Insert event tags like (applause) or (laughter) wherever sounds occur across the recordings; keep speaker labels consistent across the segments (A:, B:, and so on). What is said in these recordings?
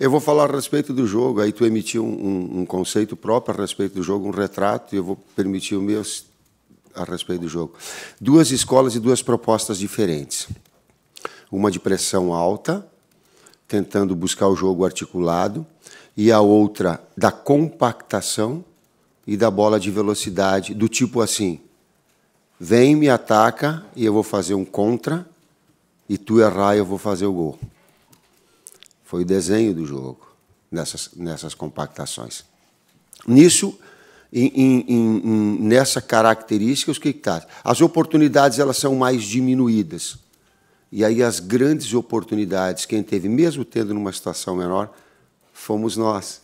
A: Eu vou falar a respeito do jogo, aí tu emitiu um, um conceito próprio a respeito do jogo, um retrato, e eu vou permitir o meu a respeito do jogo. Duas escolas e duas propostas diferentes. Uma de pressão alta, tentando buscar o jogo articulado, e a outra da compactação e da bola de velocidade, do tipo assim: vem, me ataca e eu vou fazer um contra, e tu errar, eu vou fazer o gol foi o desenho do jogo nessas, nessas compactações. Nisso, em, em, em, nessa característica, os que as oportunidades elas são mais diminuídas. E aí as grandes oportunidades, quem teve, mesmo tendo numa situação menor, fomos nós.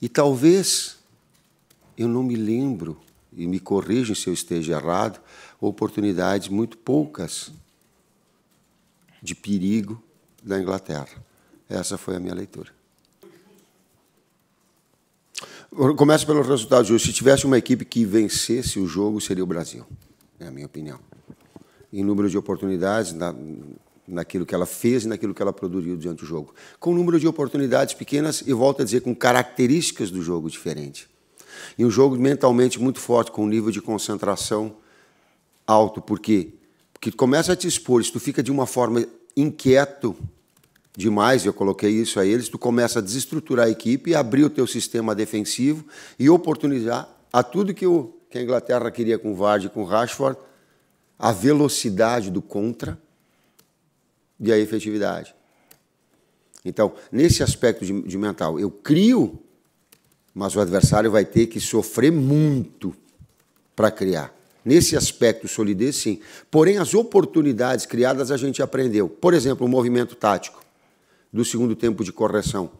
A: E talvez, eu não me lembro, e me corrijam se eu esteja errado, oportunidades muito poucas de perigo da Inglaterra. Essa foi a minha leitura. Começa pelo resultado justo. Se tivesse uma equipe que vencesse o jogo, seria o Brasil, é a minha opinião. Em número de oportunidades, na, naquilo que ela fez e naquilo que ela produziu durante o jogo. Com número de oportunidades pequenas e, volto a dizer, com características do jogo diferente. E um jogo mentalmente muito forte, com um nível de concentração alto. Por quê? Porque começa a te expor, se tu fica de uma forma inquieto, demais, eu coloquei isso a eles, tu começa a desestruturar a equipe, abrir o teu sistema defensivo e oportunizar a tudo que, o, que a Inglaterra queria com o Vardy, com o Rashford, a velocidade do contra e a efetividade. Então, nesse aspecto de, de mental, eu crio, mas o adversário vai ter que sofrer muito para criar. Nesse aspecto, solidez, sim. Porém, as oportunidades criadas a gente aprendeu. Por exemplo, o movimento tático do segundo tempo de correção.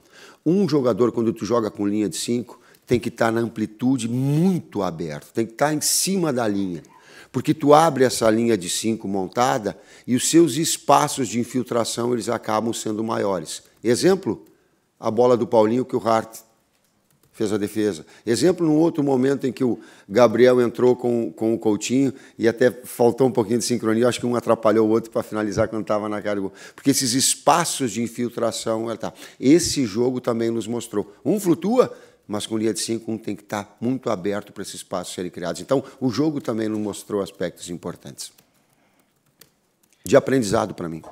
A: Um jogador, quando tu joga com linha de cinco, tem que estar tá na amplitude muito aberta, tem que estar tá em cima da linha. Porque tu abre essa linha de cinco montada e os seus espaços de infiltração eles acabam sendo maiores. Exemplo, a bola do Paulinho que o Hart fez a defesa. Exemplo, num outro momento em que o Gabriel entrou com, com o Coutinho e até faltou um pouquinho de sincronia, acho que um atrapalhou o outro para finalizar quando estava na cara do gol. Porque esses espaços de infiltração, tá. esse jogo também nos mostrou. Um flutua, mas com linha de cinco, um tem que estar tá muito aberto para esses espaços serem criados. Então, o jogo também nos mostrou aspectos importantes. De aprendizado para mim.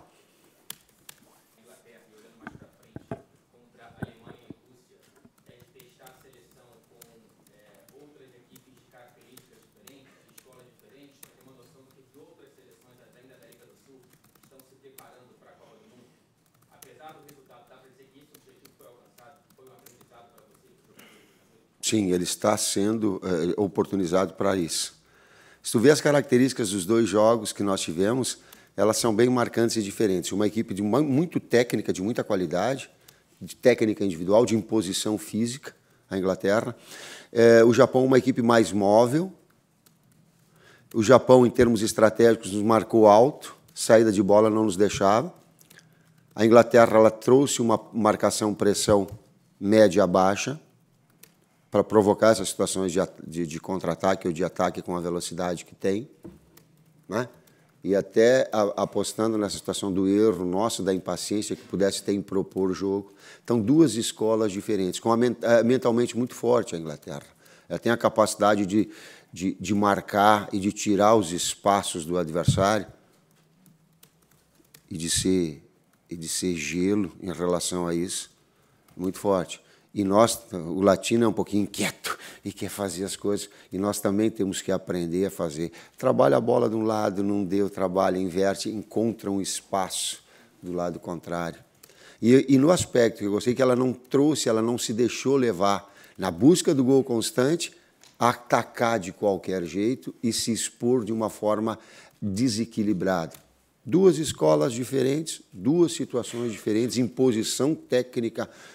A: sim, ele está sendo é, oportunizado para isso. Se tu vê as características dos dois jogos que nós tivemos, elas são bem marcantes e diferentes. Uma equipe de uma, muito técnica, de muita qualidade, de técnica individual, de imposição física, a Inglaterra. É, o Japão, uma equipe mais móvel. O Japão, em termos estratégicos, nos marcou alto, saída de bola não nos deixava. A Inglaterra ela trouxe uma marcação-pressão média-baixa, para provocar essas situações de, de, de contra-ataque ou de ataque com a velocidade que tem, né? e até a, apostando nessa situação do erro nosso, da impaciência, que pudesse ter em propor o jogo. Então, duas escolas diferentes, com a, eh, mentalmente muito forte a Inglaterra. Ela tem a capacidade de, de, de marcar e de tirar os espaços do adversário e de ser, e de ser gelo em relação a isso, muito forte. E nós, o latino é um pouquinho inquieto e quer fazer as coisas, e nós também temos que aprender a fazer. Trabalha a bola de um lado, não deu, trabalha, inverte, encontra um espaço do lado contrário. E, e no aspecto que eu gostei, que ela não trouxe, ela não se deixou levar na busca do gol constante, atacar de qualquer jeito e se expor de uma forma desequilibrada. Duas escolas diferentes, duas situações diferentes, imposição técnica diferente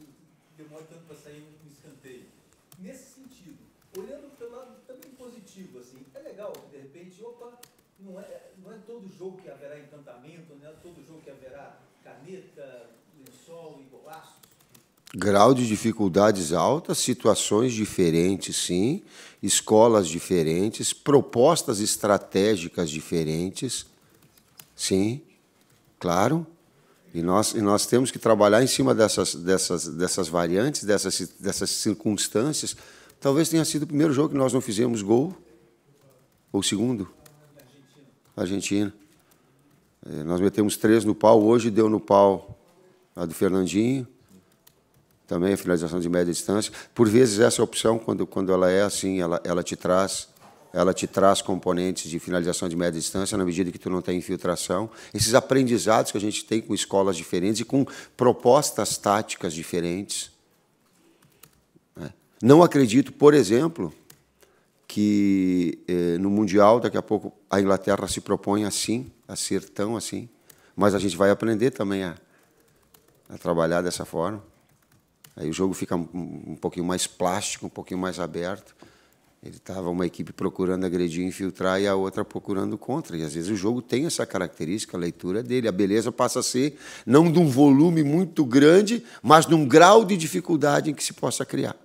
A: demora tanto para sair um escanteio. Nesse sentido, olhando pelo lado também positivo, assim, é legal que de repente, opa, não é, não é todo jogo que haverá encantamento, não é todo jogo que haverá caneta, lençol e golaços. Grau de dificuldades altas, situações diferentes, sim, escolas diferentes, propostas estratégicas diferentes, sim, claro. E nós, e nós temos que trabalhar em cima dessas, dessas, dessas variantes, dessas, dessas circunstâncias. Talvez tenha sido o primeiro jogo que nós não fizemos gol, ou o segundo. Argentina. Argentina. É, nós metemos três no pau, hoje deu no pau a do Fernandinho, também a finalização de média distância. Por vezes essa opção, quando, quando ela é assim, ela, ela te traz ela te traz componentes de finalização de média distância na medida que tu não tem infiltração. Esses aprendizados que a gente tem com escolas diferentes e com propostas táticas diferentes. Né? Não acredito, por exemplo, que eh, no Mundial daqui a pouco a Inglaterra se propõe assim, a ser tão assim, mas a gente vai aprender também a, a trabalhar dessa forma. Aí o jogo fica um, um pouquinho mais plástico, um pouquinho mais aberto. Ele estava uma equipe procurando agredir, infiltrar e a outra procurando contra. E às vezes o jogo tem essa característica, a leitura é dele. A beleza passa a ser não de um volume muito grande, mas de um grau de dificuldade em que se possa criar.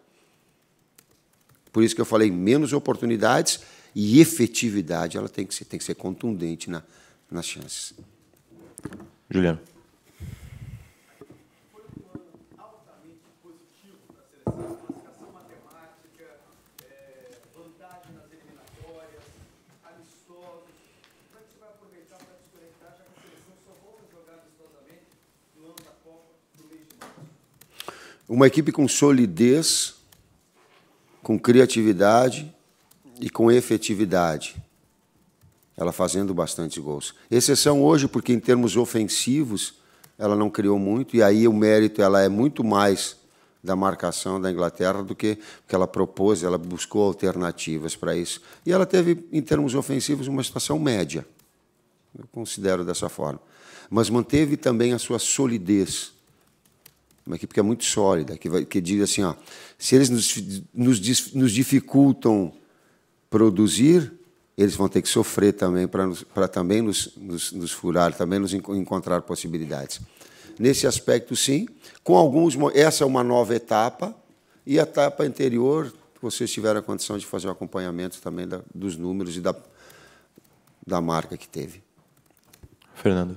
A: Por isso que eu falei menos oportunidades e efetividade. Ela tem que ser, tem que ser contundente na, nas chances. Juliano. Uma equipe com solidez, com criatividade e com efetividade. Ela fazendo bastante gols. Exceção hoje, porque em termos ofensivos, ela não criou muito, e aí o mérito ela é muito mais da marcação da Inglaterra do que que ela propôs, ela buscou alternativas para isso. E ela teve, em termos ofensivos, uma situação média. Eu considero dessa forma mas manteve também a sua solidez. Uma equipe que é muito sólida, que, vai, que diz assim: ó, se eles nos, nos, nos dificultam produzir, eles vão ter que sofrer também para também nos, nos, nos, furar, também nos encontrar possibilidades. Nesse aspecto, sim. Com alguns, essa é uma nova etapa e a etapa anterior, vocês tiveram a condição de fazer o acompanhamento também da, dos números e da, da marca que teve. Fernando.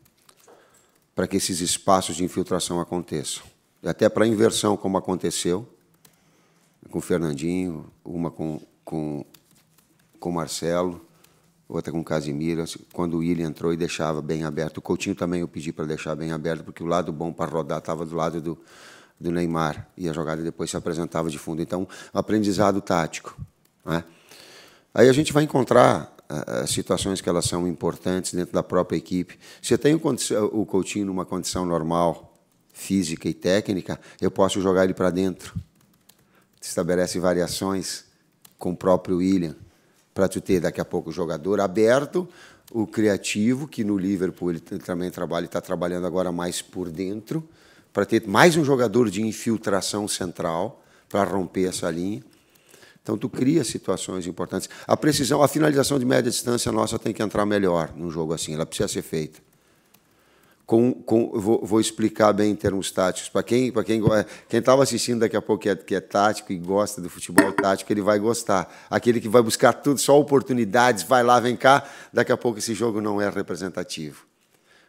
A: para que esses espaços de infiltração aconteçam. E até para inversão, como aconteceu com o Fernandinho, uma com, com, com o Marcelo, outra com o Casimiro, assim, quando o William entrou e deixava bem aberto. O Coutinho também eu pedi para deixar bem aberto, porque o lado bom para rodar estava do lado do, do Neymar, e a jogada depois se apresentava de fundo. Então, aprendizado tático. Né? Aí a gente vai encontrar as situações que elas são importantes dentro da própria equipe. Se eu tenho o Coutinho numa condição normal, física e técnica, eu posso jogar ele para dentro. Estabelece variações com o próprio William, para tu ter daqui a pouco o jogador aberto, o criativo, que no Liverpool ele também trabalha, está trabalhando agora mais por dentro, para ter mais um jogador de infiltração central, para romper essa linha. Então, tu cria situações importantes. A precisão, a finalização de média distância nossa tem que entrar melhor num jogo assim, ela precisa ser feita. Com, com, vou, vou, explicar bem em termos táticos. Para quem para quem é, quem estava assistindo daqui a pouco que é, que é, tático e gosta do futebol tático, ele vai gostar. Aquele que vai buscar tudo, só oportunidades, vai lá, vem cá, daqui a pouco esse jogo não é representativo.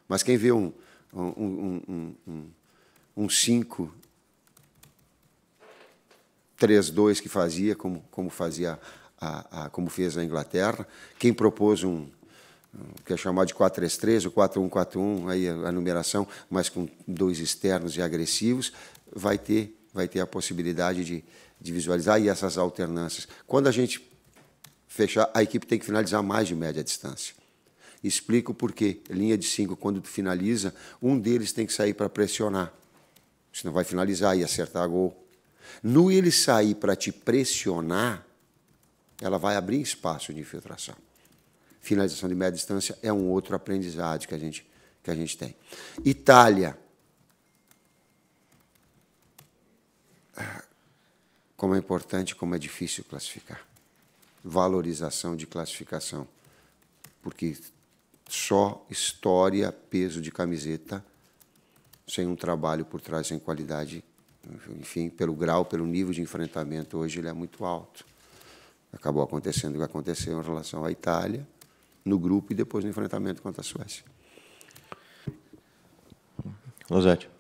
A: Mas quem vê um 5 um, um, um, um cinco 3-2 que fazia, como, como fazia a, a, como fez a Inglaterra. Quem propôs um, que é chamado de 4-3-3 ou 4-1-4-1, aí a, a numeração, mas com dois externos e agressivos, vai ter, vai ter a possibilidade de, de visualizar e essas alternâncias. Quando a gente fechar, a equipe tem que finalizar mais de média distância. Explico por quê. Linha de cinco, quando tu finaliza, um deles tem que sair para pressionar. Senão vai finalizar e acertar gol. No ele sair para te pressionar, ela vai abrir espaço de infiltração. Finalização de média distância é um outro aprendizado que a gente, que a gente tem. Itália. Como é importante, como é difícil classificar. Valorização de classificação. Porque só história, peso de camiseta, sem um trabalho por trás, sem qualidade, enfim, pelo grau, pelo nível de enfrentamento hoje, ele é muito alto. Acabou acontecendo o que aconteceu em relação à Itália, no grupo e depois no enfrentamento contra a Suécia. Losete.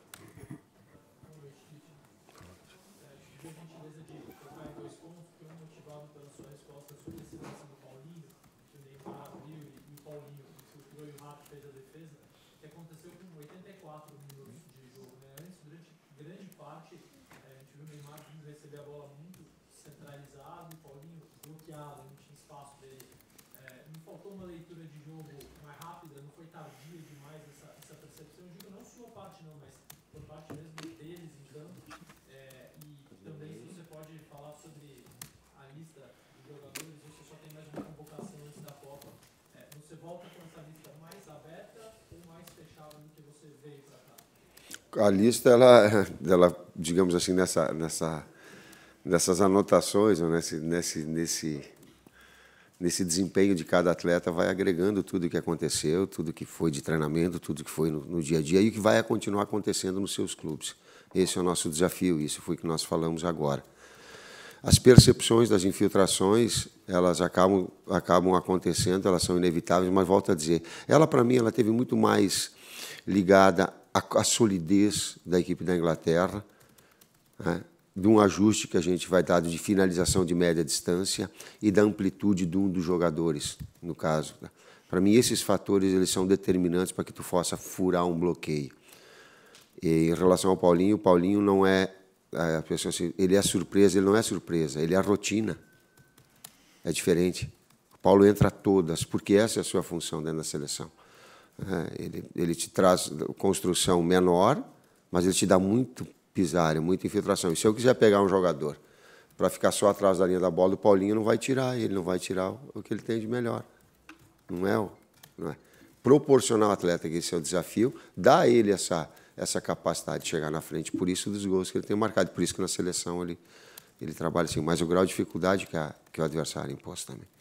A: aconteceu com 84 minutos de jogo, né? Antes, durante grande parte, é, a gente viu o Neymar receber a bola muito centralizado, o Paulinho bloqueado, não tinha espaço dele. É, não faltou uma leitura de jogo mais rápida, não foi tardia demais essa, essa percepção, eu digo não sua parte não, mas por parte mesmo deles em campo. É, e também se você pode falar a lista, ela, (laughs) ela digamos assim, nessa, nessa, nessas anotações, ou nesse, nesse, nesse, nesse desempenho de cada atleta, vai agregando tudo o que aconteceu, tudo que foi de treinamento, tudo que foi no, no dia a dia e o que vai continuar acontecendo nos seus clubes. Esse é o nosso desafio, isso foi o que nós falamos agora. As percepções das infiltrações, elas acabam, acabam acontecendo, elas são inevitáveis, mas volto a dizer, ela para mim ela teve muito mais ligada a, a solidez da equipe da Inglaterra, né, de um ajuste que a gente vai dar de finalização de média distância e da amplitude de um dos jogadores, no caso. Né. Para mim, esses fatores eles são determinantes para que tu possa furar um bloqueio. E, em relação ao Paulinho, o Paulinho não é, é a pessoa assim, ele é surpresa, ele não é surpresa, ele é rotina. É diferente. O Paulo entra todas, porque essa é a sua função dentro da seleção. Ele, ele te traz construção menor, mas ele te dá muito pisar, muita infiltração. E se eu quiser pegar um jogador para ficar só atrás da linha da bola, o Paulinho não vai tirar, ele não vai tirar o que ele tem de melhor. Não é? Não é. Proporcionar ao atleta que esse é o desafio, dá a ele essa, essa capacidade de chegar na frente, por isso dos gols que ele tem marcado, por isso que na seleção ele, ele trabalha assim, mas o grau de dificuldade que, a, que o adversário impôs também.